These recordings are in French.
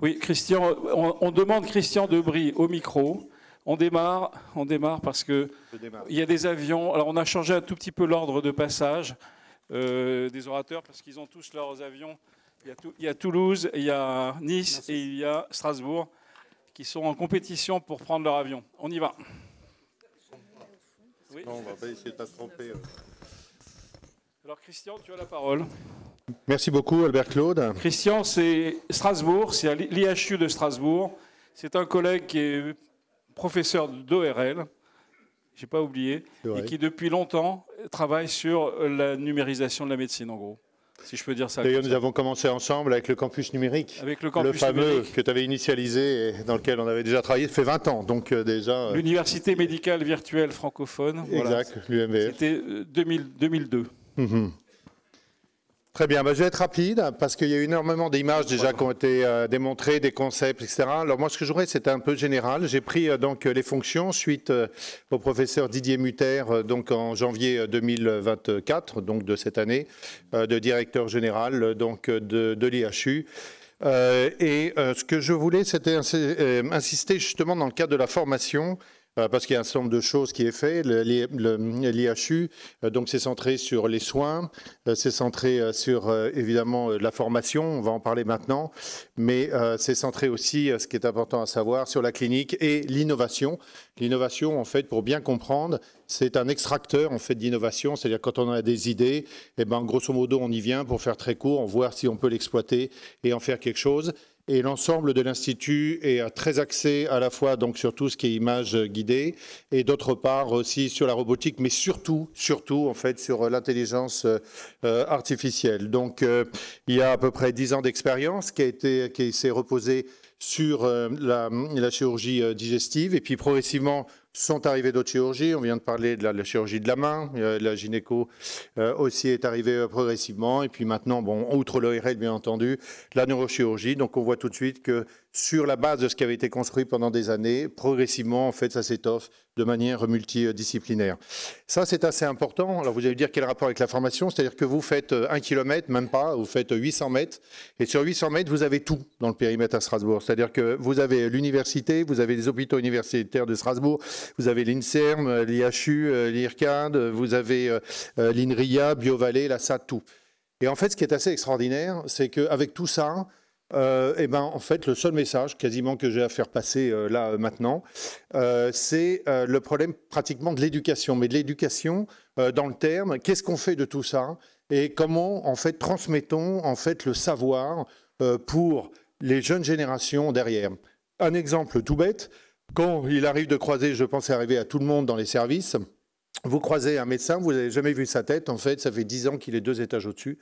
Oui, Christian, on, demande Christian Debris au micro. On démarre, on démarre parce que il y a des avions. Alors on a changé un tout petit peu l'ordre de passage euh, des orateurs parce qu'ils ont tous leurs avions. Il y, a Toulouse, il y a Nice et il y a Strasbourg qui sont en compétition pour prendre leur avion. On y va. on va hein. Alors Christian, tu as la parole. Merci beaucoup, Albert Claude. Christian, c'est Strasbourg, c'est l'IHU de Strasbourg. C'est un collègue qui est professeur d'ORL, j'ai pas oublié, et qui depuis longtemps travaille sur la numérisation de la médecine, en gros. Si je peux dire ça. D'ailleurs, nous avons commencé ensemble avec le campus numérique. Avec le campus fameux numérique. que tu avais initialisé et dans lequel on avait déjà travaillé, ça fait 20 ans. Donc, euh, déjà. Euh, L'Université médicale virtuelle francophone. Exact, C'était 2002. Euh, Très bien, bah, je vais être rapide parce qu'il y a eu énormément d'images déjà qui ont été euh, démontrées, des concepts, etc. Alors moi, ce que j'aurais, c'est un peu général. J'ai pris euh, donc les fonctions suite euh, au professeur Didier Mutter, donc en janvier 2024, donc de cette année, de directeur général donc de, de l'IHU. et ce que je voulais, c'était insister justement dans le cadre de la formation euh, parce qu'il y a un certain nombre de choses qui est fait. L'IHU, euh, donc, c'est centré sur les soins, euh, c'est centré sur évidemment la formation. On va en parler maintenant, mais c'est centré aussi, ce qui est important à savoir, sur la clinique et l'innovation. L'innovation, en fait, pour bien comprendre, c'est un extracteur en fait d'innovation. C'est-à-dire quand on a des idées, et eh ben grosso modo, on y vient pour faire très court, on voit si on peut l'exploiter et en faire quelque chose. Et l'ensemble de l'Institut est très axé à la fois donc sur tout ce qui est images guidées et d'autre part aussi sur la robotique, mais surtout, surtout en fait sur l'intelligence euh, artificielle. Donc euh, il y a à peu près dix ans d'expérience qui a été, qui s'est reposée sur euh, la chirurgie digestive et puis progressivement sont arrivées d'autres chirurgies. On vient de parler de la, chirurgie de la main. Euh, la gynéco euh, aussi est arrivée euh, progressivement. Et puis maintenant, bon, outre l'ORL, bien entendu, la neurochirurgie. Donc on voit tout de suite que sur la base de ce qui avait été construit pendant des années, progressivement, en fait, ça s'étoffe de manière multidisciplinaire. Ça, c'est assez important. Alors, vous allez me dire quel rapport avec la formation C'est-à-dire que vous faites un kilomètre, même pas, vous faites 800 mètres, et sur 800 mètres, vous avez tout dans le périmètre à Strasbourg. C'est-à-dire que vous avez l'université, vous avez les hôpitaux universitaires de Strasbourg, vous avez l'INSERM, euh, l'IHU, euh, l'IRCAD, euh, vous avez l'INRIA, BioVallée, la SATU. tout. Et en fait, ce qui est assez extraordinaire, c'est qu'avec tout ça, et eh ben, en fait, le seul message quasiment que j'ai à faire passer là maintenant, c'est le problème pratiquement de l'éducation, mais de l'éducation dans le terme, qu'est-ce qu'on fait de tout ça et comment en fait transmettons en fait le savoir pour les jeunes générations derrière. Un exemple tout bête, quand il arrive de croiser, je pense, arriver à tout le monde dans les services, vous croisez un médecin, vous n'avez jamais vu sa tête, en fait, ça fait dix ans qu'il est deux étages au-dessus.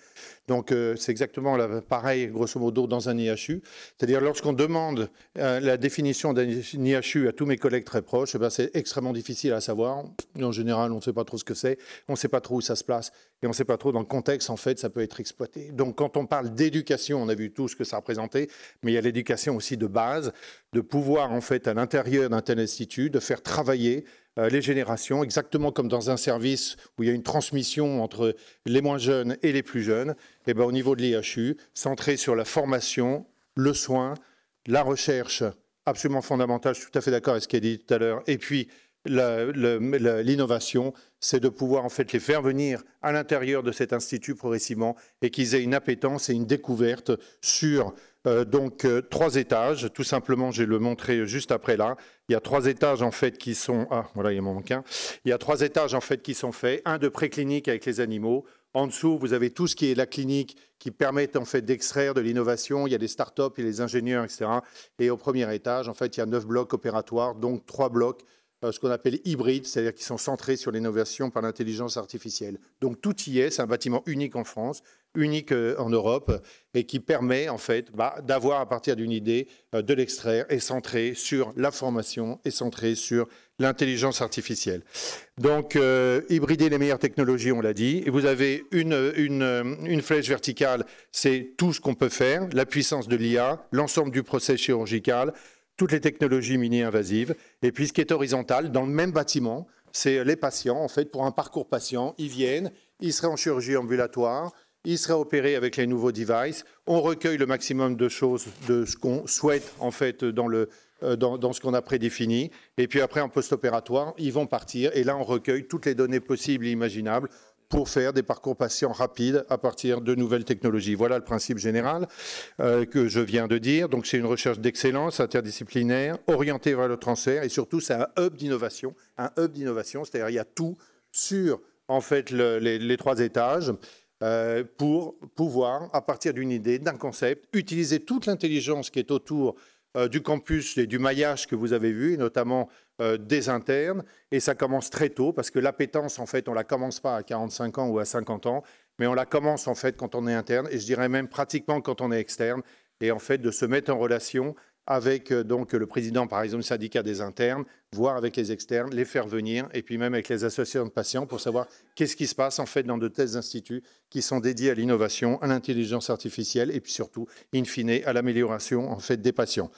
Donc euh, c'est exactement la, pareil, grosso modo, dans un IHU. C'est-à-dire lorsqu'on demande euh, la définition d'un IHU à tous mes collègues très proches, eh ben, c'est extrêmement difficile à savoir. En général, on ne sait pas trop ce que c'est, on ne sait pas trop où ça se place, et on ne sait pas trop dans le contexte, en fait, ça peut être exploité. Donc quand on parle d'éducation, on a vu tout ce que ça représentait, mais il y a l'éducation aussi de base, de pouvoir, en fait, à l'intérieur d'un tel institut, de faire travailler euh, les générations, exactement comme dans un service où il y a une transmission entre les moins jeunes et les plus jeunes, et eh ben, au niveau de l'IHU, centré sur la formation, le soin, la recherche absolument fondamentale, je suis tout à fait d'accord avec ce qui a dit tout à l'heure, et puis l'innovation, c'est de pouvoir en fait les faire venir à l'intérieur de cet institut progressivement et qu'ils aient une appétence et une découverte sur euh, donc euh, trois étages, tout simplement, je vais le montrer juste après là. Il y a trois étages en fait qui sont ah, il hein. Il a trois étages en fait qui sont faits, un de préclinique avec les animaux. En dessous, vous avez tout ce qui est la clinique qui permet en fait d'extraire de l'innovation. Il y a des startups, il y a les ingénieurs, etc. Et au premier étage, en fait, il y a neuf blocs opératoires, donc trois blocs euh, ce qu'on appelle hybrides, c'est-à-dire qui sont centrés sur l'innovation par l'intelligence artificielle. Donc tout y est, c'est un bâtiment unique en France, unique euh, en Europe, et qui permet en fait bah, d'avoir à partir d'une idée, euh, de l'extraire et centré sur la formation et centré sur l'intelligence artificielle. Donc hybrider les meilleures technologies, on l'a dit, et vous avez une, une flèche verticale, c'est tout ce qu'on peut faire, la puissance de l'IA, l'ensemble du procès chirurgical, toutes les technologies mini-invasives. Et puis ce qui est horizontal, dans le même bâtiment, c'est les patients, en fait, pour un parcours patient, ils viennent, ils seraient en chirurgie ambulatoire, ils seraient opérés avec les nouveaux devices, on recueille le maximum de choses, de ce qu'on souhaite, en fait, dans euh, ce qu'on a prédéfini. Et puis après, en post-opératoire, ils vont partir. Et là, on recueille toutes les données possibles et imaginables pour faire des parcours patients rapides à partir de nouvelles technologies. Voilà le principe général euh, que je viens de dire. Donc c'est une recherche d'excellence interdisciplinaire, orientée vers le transfert et surtout c'est un hub d'innovation. Un hub d'innovation, c'est-à-dire il y a tout sur en fait les, trois étages. Euh, pour pouvoir, à partir d'une idée, d'un concept, utiliser toute l'intelligence qui est autour euh, du campus et du maillage que vous avez vu, notamment euh, des internes. Et ça commence très tôt, parce que l'appétence, en fait, on ne la commence pas à 45 ans ou à 50 ans, mais on la commence, en fait, quand on est interne, et je dirais même pratiquement quand on est externe, et en fait, de se mettre en relation avec euh, donc le président, par exemple, du syndicat des internes, voir avec les externes, les faire venir, et puis même avec les associations de patients pour savoir qu'est-ce qui se passe en fait dans de tels instituts qui sont dédiés à l'innovation, à l'intelligence artificielle, et puis surtout, in fine, à l'amélioration en fait des patients.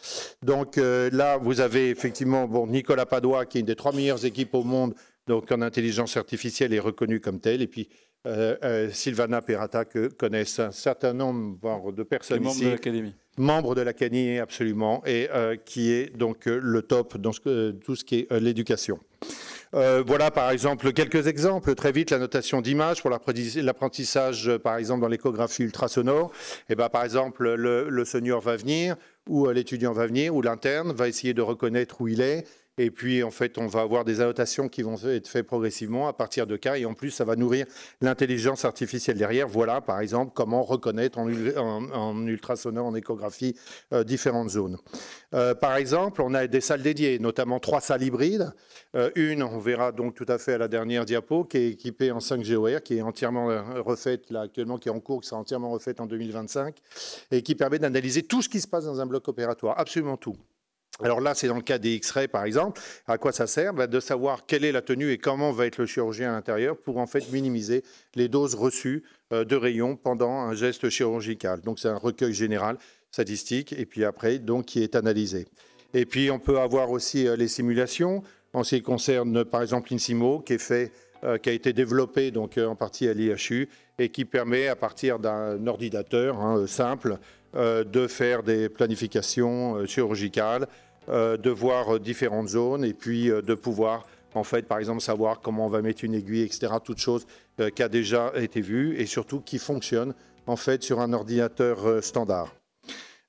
Donc euh, là, vous avez effectivement bon, Nicolas Padois, qui est une des trois meilleures équipes au monde donc en intelligence artificielle est reconnue comme telle et puis euh, euh, Sylvana Perata que connaissent un certain nombre de personnes membres ici. de l'Académie. Membre de l'Académie, absolument, et euh, qui est donc le top dans ce, tout ce qui est l'éducation. voilà par exemple quelques exemples. Très vite, la notation d'image pour l'apprentissage, par exemple dans l'échographie ultrasonore. Et eh ben, par exemple, le, le senior va venir, ou l'étudiant va venir, ou l'interne va essayer de reconnaître où il est, et puis, en fait, on va avoir des annotations qui vont être faites progressivement à partir de cas. Et en plus, ça va nourrir l'intelligence artificielle derrière. Voilà, par exemple, comment reconnaître en, en, en ultrasonore, en échographie, euh, différentes zones. Euh, par exemple, on a des salles dédiées, notamment trois salles hybrides. Euh, une, on verra donc tout à fait à la dernière diapo, qui est équipée en 5 GOR, qui est entièrement refaite là actuellement, qui est en cours, qui sera entièrement refaite en 2025, et qui permet d'analyser tout ce qui se passe dans un bloc opératoire, absolument tout. Alors là, c'est dans le cas des X-rays, par exemple. À quoi ça sert bah, De savoir quelle est la tenue et comment va être le chirurgien à l'intérieur pour en fait minimiser les doses reçues euh, de rayons pendant un geste chirurgical. Donc c'est un recueil général, statistique, et puis après, donc, qui est analysé. Et puis on peut avoir aussi euh, les simulations en ce qui concerne par exemple l'INSIMO qui est fait euh, qui a été développé donc, en partie à l'IHU et qui permet à partir d'un ordinateur hein, simple de faire des planifications chirurgicales euh, de voir euh, différentes zones et puis euh, de pouvoir en fait, par exemple, savoir comment on va mettre une aiguille, etc. Toutes choses qui a déjà été vues et surtout qui fonctionne en fait sur un ordinateur standard.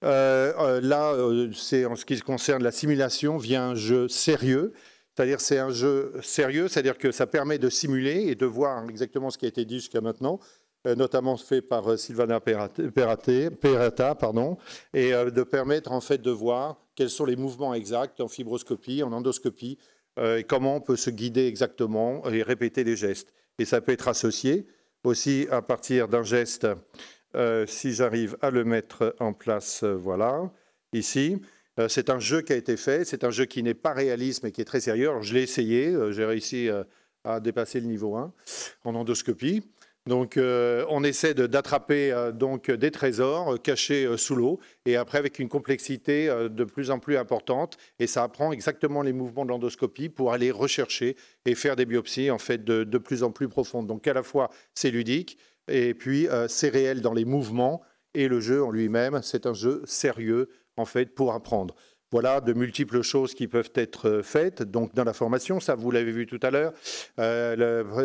là, c'est en ce qui concerne la simulation, vient un jeu sérieux. C'est-à-dire, c'est un jeu sérieux, c'est-à-dire que ça permet de simuler et de voir exactement ce qui a été dit jusqu'à maintenant, euh, notamment fait par euh, Sylvana Perata, pardon, et euh, de permettre en fait de voir quels sont les mouvements exacts en fibroscopie, en endoscopie, et comment on peut se guider exactement et répéter les gestes. Et ça peut être associé aussi à partir d'un geste, si j'arrive à le mettre en place, voilà, ici. C'est un jeu qui a été fait, c'est un jeu qui n'est pas réaliste mais qui est très sérieux. je l'ai essayé, j'ai réussi à dépasser le niveau 1 en endoscopie. Donc euh, on essaie d'attraper euh, donc des trésors euh, cachés sous l'eau et après avec une complexité de plus en plus importante et ça apprend exactement les mouvements de l'endoscopie pour aller rechercher et faire des biopsies en fait de, de plus en plus profondes. Donc à la fois c'est ludique et puis c'est réel dans les mouvements et le jeu en lui-même, c'est un jeu sérieux en fait pour apprendre. Voilà de multiples choses qui peuvent être faites. Donc dans la formation, ça vous l'avez vu tout à l'heure,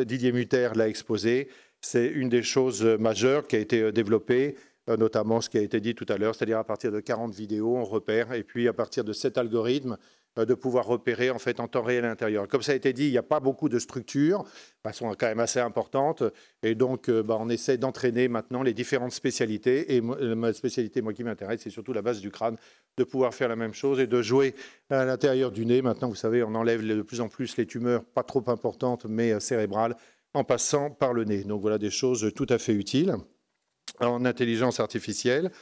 Didier Muter l'a exposé c'est une des choses euh, majeures qui a été euh, développée, euh, notamment ce qui a été dit tout à l'heure, c'est-à-dire à partir de 40 vidéos, on repère, et puis à partir de cet algorithme, de pouvoir repérer en fait en temps réel à l'intérieur. Comme ça a été dit, il n'y a pas beaucoup de structures, bah, elles sont quand même assez importantes, et donc bah, on essaie d'entraîner maintenant les différentes spécialités, et ma spécialité, moi qui m'intéresse, c'est surtout la base du crâne, de pouvoir faire la même chose et de jouer à l'intérieur du nez. Maintenant, vous savez, on enlève de plus en plus les tumeurs, pas trop importantes, mais cérébrales, en passant par le nez. Donc voilà des choses tout à fait utiles en intelligence artificielle.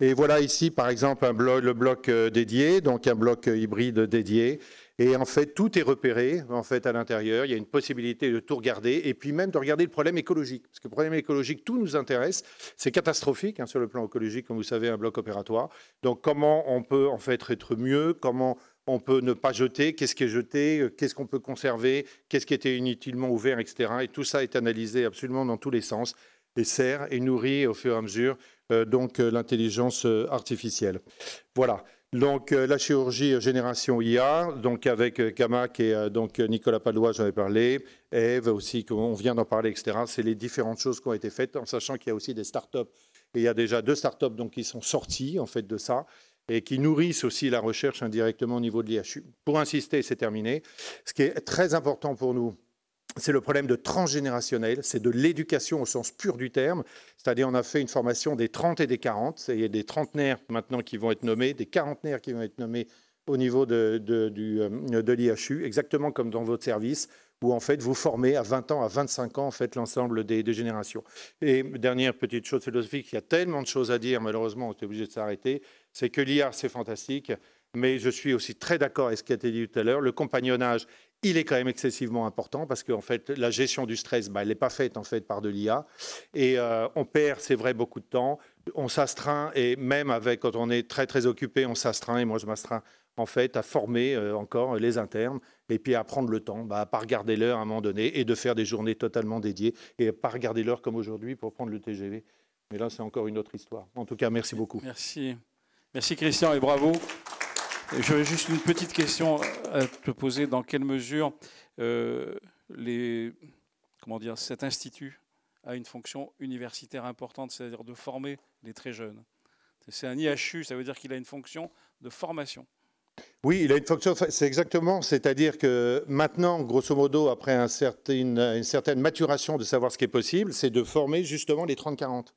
Et voilà ici, par exemple, le bloc euh, dédié, donc un bloc euh, hybride dédié. Et en fait, tout est repéré en fait à l'intérieur. Il y a une possibilité de tout regarder et puis même de regarder le problème écologique, parce que le problème écologique, tout nous intéresse. C'est catastrophique hein, sur le plan écologique, comme vous savez, un bloc opératoire. Donc, comment on peut en fait être mieux Comment on peut ne pas jeter, qu'est-ce qui est jeté, euh, qu'est-ce qu'on peut conserver, qu'est-ce qui était inutilement ouvert, etc. Et tout ça est analysé absolument dans tous les sens et sert et nourrit au fur et à mesure euh, donc euh, l'intelligence artificielle. Voilà. Donc la chirurgie génération IA, donc avec Kamak et donc Nicolas Palois, j'en ai parlé, Eve aussi, on vient d'en parler, etc. C'est les différentes choses qui ont été faites, en sachant qu'il y a aussi des start-up, Et il y a déjà deux startups donc qui sont sorties en fait de ça et qui nourrissent aussi la recherche indirectement au niveau de l'IHU. Pour insister, c'est terminé. Ce qui est très important pour nous, c'est le problème de transgénérationnel, c'est de l'éducation au sens pur du terme, c'est-à-dire on a fait une formation des 30 et des 40, il y a des trentenaires maintenant qui vont être nommés, des quarantenaires qui vont être nommés au niveau de, euh, l'IHU, exactement comme dans votre service, où en fait vous formez à 20 ans, à 25 ans en fait l'ensemble des, des, générations. Et dernière petite chose philosophique, il y a tellement de choses à dire, malheureusement on est obligé de s'arrêter, c'est que l'IA, c'est fantastique, mais je suis aussi très d'accord avec ce qui a été dit tout à l'heure. Le compagnonnage, il est quand même excessivement important parce qu'en fait, la gestion du stress, bah, elle n'est pas faite en fait par de l'IA. Et euh, on perd, c'est vrai, beaucoup de temps. On s'astreint et même quand on est très très occupé, on s'astreint. Et moi, je m'astreins en fait à former euh, encore les internes et puis à prendre le temps, bah, à pas regarder l'heure à un moment donné et de faire des journées totalement dédiées et à pas regarder l'heure comme aujourd'hui pour prendre le TGV. Mais là, c'est encore une autre histoire. En tout cas, merci beaucoup. Merci. Merci Christian et bravo. J'aurais juste une petite question euh, à te poser. Dans quelle mesure euh, comment dire, cet institut a une fonction universitaire importante, c'est-à-dire de former les très jeunes C'est un IHU, ça veut dire qu'il a une fonction de formation. Oui, il a une fonction, c'est exactement, c'est-à-dire que maintenant, grosso modo, après une certaine maturation de savoir ce qui est possible, c'est de former justement les 30-40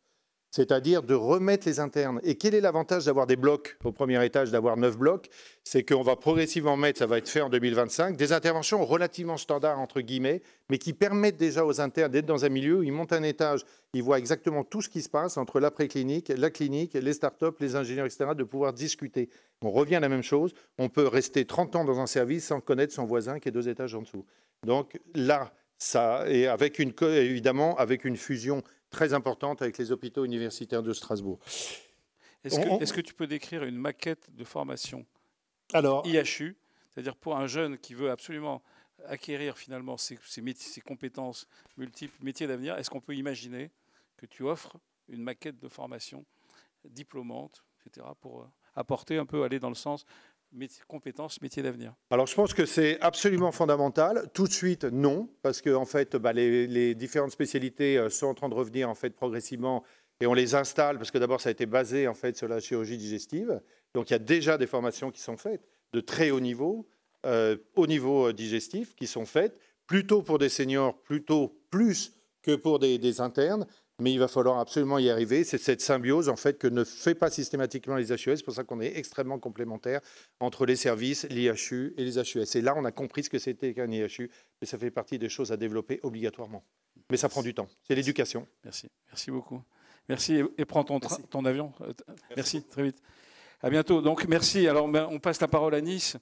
c'est-à-dire de remettre les internes. Et quel est l'avantage d'avoir des blocs au premier étage, d'avoir neuf blocs C'est qu'on va progressivement mettre, ça va être fait en 2025, des interventions relativement standards, entre guillemets, mais qui permettent déjà aux internes d'être dans un milieu où ils montent un étage, ils voient exactement tout ce qui se passe entre l'après-clinique, la clinique, les start-up, les ingénieurs, etc., de pouvoir discuter. On revient à la même chose, on peut rester 30 ans dans un service sans connaître son voisin qui est deux étages en dessous. Donc là, ça, et avec une, évidemment, avec une fusion très importante avec les hôpitaux universitaires de Strasbourg. Est-ce que, tu peux décrire une maquette de formation Alors, IHU, c'est-à-dire pour un jeune qui veut absolument acquérir finalement ses, ses compétences multiples, métiers d'avenir, est-ce qu'on peut imaginer que tu offres une maquette de formation diplômante, etc., pour euh, apporter un peu, aller dans le sens compétences, métiers d'avenir Alors, je pense que c'est absolument fondamental. Tout de suite, non, parce que en fait, bah, les, différentes spécialités euh, sont en train de revenir progressivement et on les installe parce que d'abord, ça a été basé en fait sur la chirurgie digestive. Donc, il y a déjà des formations qui sont faites de très haut niveau, euh, au niveau euh, digestif, qui sont faites plutôt pour des seniors, plutôt plus que pour des internes mais il va falloir absolument y arriver. C'est cette symbiose en fait que ne fait pas systématiquement les HUS. E C'est pour ça qu'on est extrêmement complémentaires entre les services, l'IHU et les HUS. E et là, on a compris ce que c'était qu'un IHU, mais ça fait partie des choses à développer obligatoirement. Mais ça prend du temps. C'est l'éducation. Merci. Merci beaucoup. Merci et prends ton, avion. Euh, merci. Très vite. À bientôt. Donc merci. Alors ben, on passe la parole à Nice.